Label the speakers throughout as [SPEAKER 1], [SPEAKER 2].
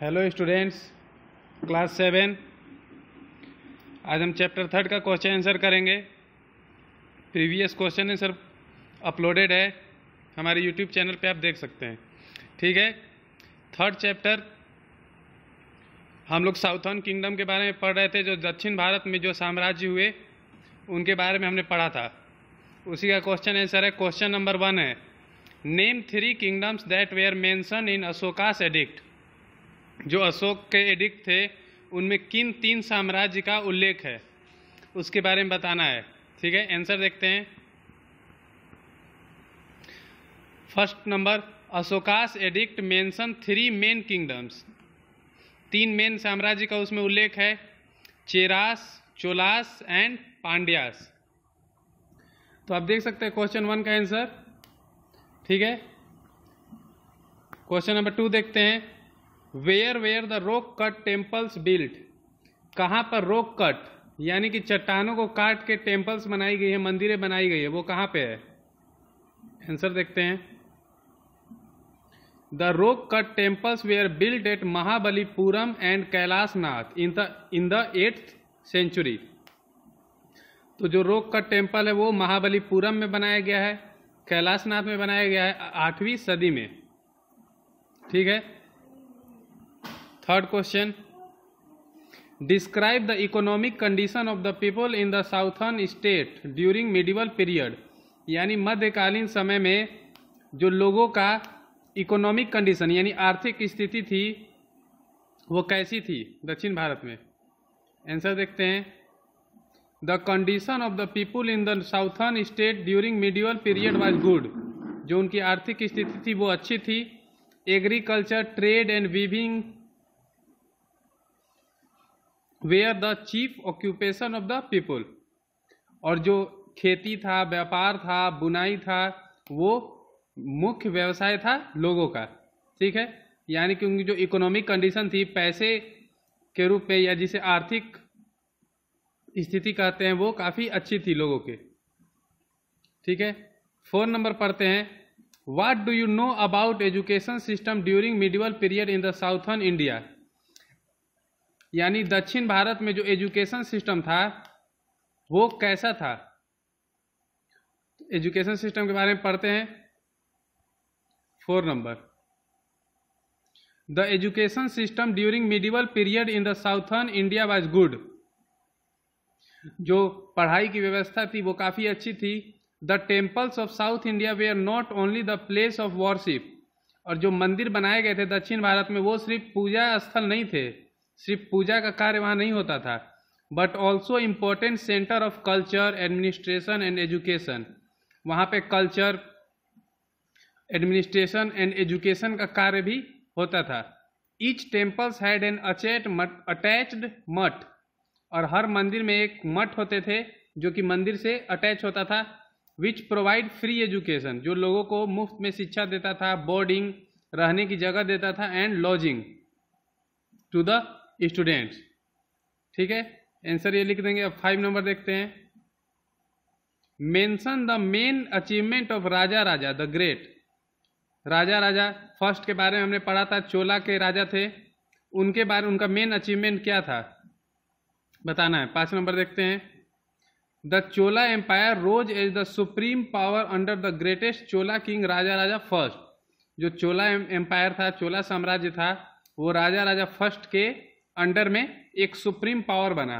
[SPEAKER 1] hello students class seven आज हम chapter third का क्वेश्चन आंसर करेंगे प्रीवियस क्वेश्चन आंसर अपलोडेड है हमारे यूट्यूब चैनल पे आप देख सकते हैं ठीक है थर्ड चैप्टर हम लोग साउथर्न किंगडम के बारे में पढ़ रहे थे जो दक्षिण भारत में जो साम्राज्य हुए उनके बारे में हमने पढ़ा था उसी का क्वेश्चन आंसर है क्वेश्चन नंबर वन है name three kingdoms that were mentioned in Ashoka's edict जो अशोक के एडिक्ट थे उनमें किन तीन साम्राज्य का उल्लेख है उसके बारे में बताना है ठीक है आंसर देखते हैं first number Ashoka's edict mention three main kingdoms तीन मेन साम्राज्य का उसमें उल्लेख है चेरास चोलास एंड पांड्यास तो आप देख सकते हैं क्वेश्चन वन का आंसर ठीक है क्वेश्चन नंबर टू देखते हैं where were the rock cut temples built कहाँ पर रोक कट यानी कि चट्टानों को काट के टेम्पल्स बनाई गई है मंदिरें बनाई गई है वो कहाँ पे है आंसर देखते हैं the rock cut temples were built at Mahabalipuram and Kailashnath in the in the eighth century तो जो रोक कट टेम्पल है वो महाबलीपुरम में बनाया गया है कैलाशनाथ में बनाया गया है आठवीं सदी में ठीक है third question describe the economic condition of the people in the southern state during medieval period यानी मध्यकालीन समय में जो लोगों का इकोनॉमिक कंडीशन यानी आर्थिक स्थिति थी वो कैसी थी दक्षिण भारत में आंसर देखते हैं the condition of the people in the southern state during medieval period was good जो उनकी आर्थिक स्थिति थी वो अच्छी थी agriculture trade and weaving were the chief occupation of the people और जो खेती था व्यापार था बुनाई था वो मुख्य व्यवसाय था लोगों का ठीक है यानी कि उनकी जो इकोनॉमिक कंडीशन थी पैसे के रूप में या जिसे आर्थिक स्थिति कहते हैं वो काफ़ी अच्छी थी लोगों के ठीक है फोन नंबर पढ़ते हैं what do you know about education system during medieval period in the southern India यानी दक्षिण भारत में जो एजुकेशन सिस्टम था वो कैसा था तो एजुकेशन सिस्टम के बारे में पढ़ते हैं four number the education system during medieval period in the southern India was good जो पढ़ाई की व्यवस्था थी वो काफ़ी अच्छी थी the temples of South India were not only the place of worship और जो मंदिर बनाए गए थे दक्षिण भारत में वो सिर्फ पूजा स्थल नहीं थे सिर्फ पूजा का कार्य वहाँ नहीं होता था but also important centre of culture administration and education वहाँ पे कल्चर एडमिनिस्ट्रेशन एंड एजुकेशन का कार्य भी होता था each temples had an attached math attached मठ और हर मंदिर में एक मठ होते थे जो कि मंदिर से अटैच होता था विच प्रोवाइड फ्री एजुकेशन जो लोगों को मुफ्त में शिक्षा देता था बोर्डिंग रहने की जगह देता था and lodging to the students ठीक है आंसर ये लिख देंगे अब फाइव नंबर देखते हैं mention the main achievement of Rajaraja the great Rajaraja first के बारे में हमने पढ़ा था चोला के राजा थे उनके बारे में उनका मेन अचीवमेंट क्या था बताना है पांच नंबर देखते हैं the Chola empire rose as the supreme power under the greatest Chola king Rajaraja first जो चोला एम्पायर था चोला साम्राज्य था वो राजा राजा फर्स्ट के अंडर में एक सुप्रीम पावर बना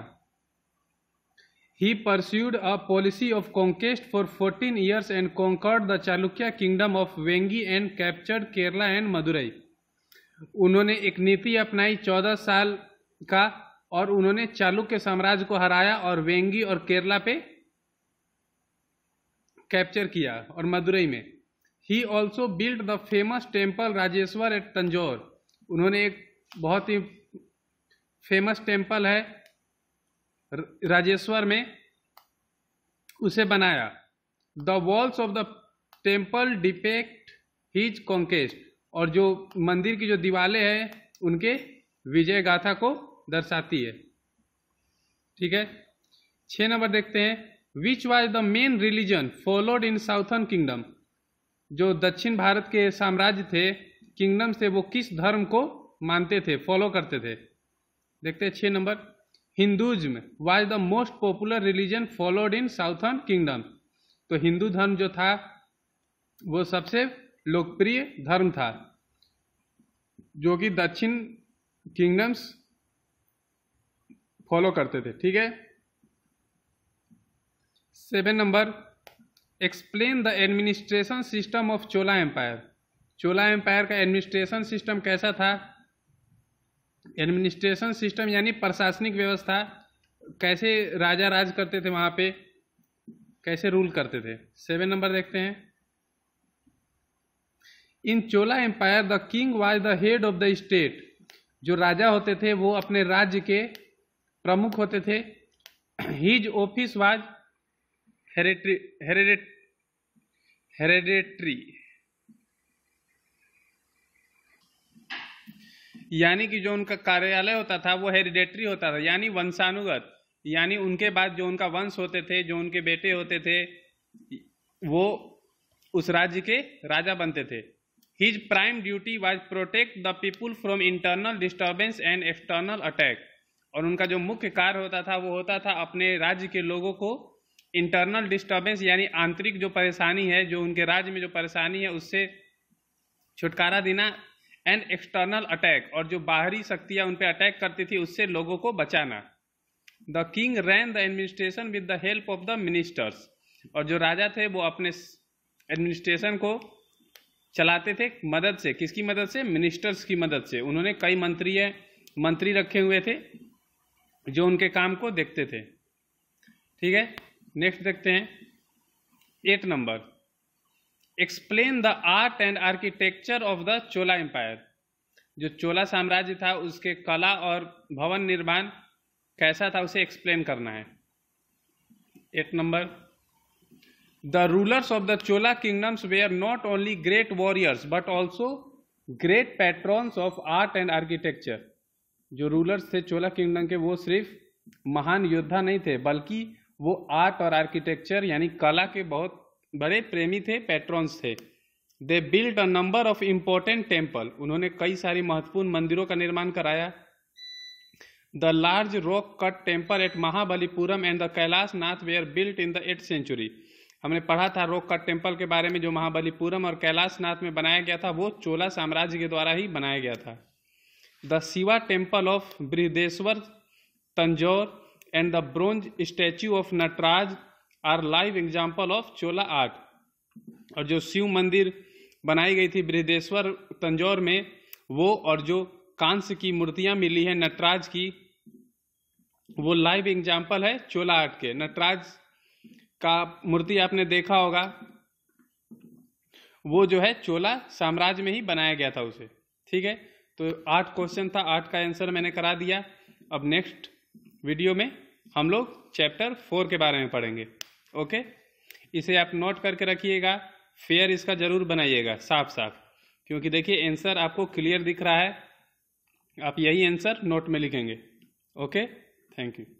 [SPEAKER 1] he pursued a policy of conquest for fourteen years and conquered the Chalukya kingdom of Vengi and captured Kerala and Madurai उन्होंने एक नीति अपनाई चौदह साल का और उन्होंने चालुक्य साम्राज्य को हराया और वेंगी और केरला पे कैप्चर किया और मदुरई में he also build the famous temple Rajeshwar at Tanjore उन्होंने एक बहुत ही फेमस टेम्पल है राजेश्वर में उसे बनाया the walls of the temple depict his conquest और जो मंदिर की जो दीवाले हैं उनके विजय गाथा को दर्शाती है ठीक है छः नंबर देखते हैं which was the main religion followed in southern kingdom जो दक्षिण भारत के साम्राज्य थे किंगडम से वो किस धर्म को मानते थे फॉलो करते थे देखते हैं छः number Hinduism was the most popular religion followed in southern kingdom तो हिंदू धर्म जो था वो सबसे लोकप्रिय धर्म था जो कि दक्षिण किंगडम्स फॉलो करते थे ठीक है seven number explain the administration system of Chola empire Chola empire का एडमिनिस्ट्रेशन सिस्टम कैसा था एडमिनिस्ट्रेशन सिस्टम यानी प्रशासनिक व्यवस्था कैसे राजा राज करते थे वहाँ पे कैसे रूल करते थे सेवन नंबर देखते हैं in Chola empire the king was the head of the state जो राजा होते थे वो अपने राज्य के प्रमुख होते थे his office was hereditary hereditary यानी कि जो उनका कार्यालय होता था वो हेरिडेटरी होता था यानी वंशानुगत यानी उनके बाद जो उनका वंश होते थे जो उनके बेटे होते थे वो उस राज्य के राजा बनते थे his prime duty was protect the people from internal disturbance and external attack और उनका जो मुख्य कार्य होता था वो होता था अपने राज्य के लोगों को इंटरनल डिस्टर्बेंस यानी आंतरिक जो परेशानी है जो उनके राज्य में जो परेशानी है उससे छुटकारा देना एंड एक्सटर्नल अटैक और जो बाहरी शक्तियां उन पर अटैक करती थी उससे लोगों को बचाना the king ran the administration with the help of the ministers और जो राजा थे वो अपने एडमिनिस्ट्रेशन को चलाते थे मदद से किसकी मदद से मिनिस्टर्स की मदद से उन्होंने कई मंत्री मंत्री रखे हुए थे जो उनके काम को देखते थे ठीक है नेक्स्ट देखते हैं eight number explain the art and architecture of the Chola empire जो चोला साम्राज्य था उसके कला और भवन निर्माण कैसा था उसे एक्सप्लेन करना है eight number the rulers of the Chola kingdoms were not only great warriors but also great patrons of art and architecture जो रूलर्स थे चोला किंगडम के वो सिर्फ महान योद्धा नहीं थे बल्कि वो आर्ट और आर्किटेक्चर यानी कला के बहुत बड़े प्रेमी थे पैट्रॉन्स थे they build a number of important temple उन्होंने कई सारी महत्वपूर्ण मंदिरों का निर्माण कराया the large rock cut temple at Mahabalipuram and the Kailash Nath were built in the eight century हमने पढ़ा था रॉक कट टेम्पल के बारे में जो महाबलीपुरम और कैलाश नाथ में बनाया गया था वो चोला साम्राज्य के द्वारा ही बनाया गया था the Shiva temple of Brihadeshwar Tanjore and the bronze statue of Nataraj are live example of Chola art और जो शिव मंदिर बनाई गई थी बृहदेश्वर तंजौर में वो और जो कांस्य की मूर्तियां मिली हैं नटराज की वो लाइव एग्जाम्पल है चोला आर्ट के नटराज का मूर्ति आपने देखा होगा वो जो है चोला साम्राज्य में ही बनाया गया था उसे ठीक है तो आठ क्वेश्चन था आठ का आंसर मैंने करा दिया अब नेक्स्ट वीडियो में हम लोग चैप्टर फोर के बारे में पढ़ेंगे ओके इसे आप नोट करके रखिएगा फेयर इसका जरूर बनाइएगा साफ साफ क्योंकि देखिए आंसर आपको क्लियर दिख रहा है आप यही आंसर नोट में लिखेंगे ओके थैंक यू